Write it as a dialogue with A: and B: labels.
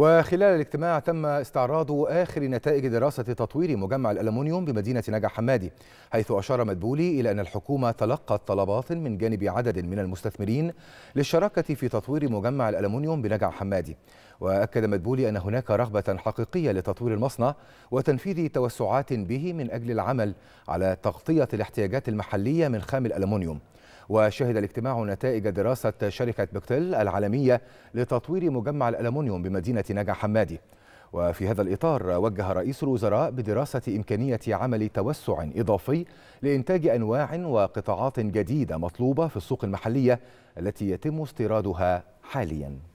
A: وخلال الاجتماع تم استعراض آخر نتائج دراسة تطوير مجمع الألمنيوم بمدينة نجع حمادي حيث أشار مدبولي إلى أن الحكومة تلقت طلبات من جانب عدد من المستثمرين للشراكة في تطوير مجمع الألمنيوم بنجع حمادي وأكد مدبولي أن هناك رغبة حقيقية لتطوير المصنع وتنفيذ توسعات به من أجل العمل على تغطية الاحتياجات المحلية من خام الألمنيوم وشهد الاجتماع نتائج دراسة شركة بكتل العالمية لتطوير مجمع الألمنيوم بمدينة نجع حمادي وفي هذا الإطار وجه رئيس الوزراء بدراسة إمكانية عمل توسع إضافي لإنتاج أنواع وقطاعات جديدة مطلوبة في السوق المحلية التي يتم استيرادها حالياً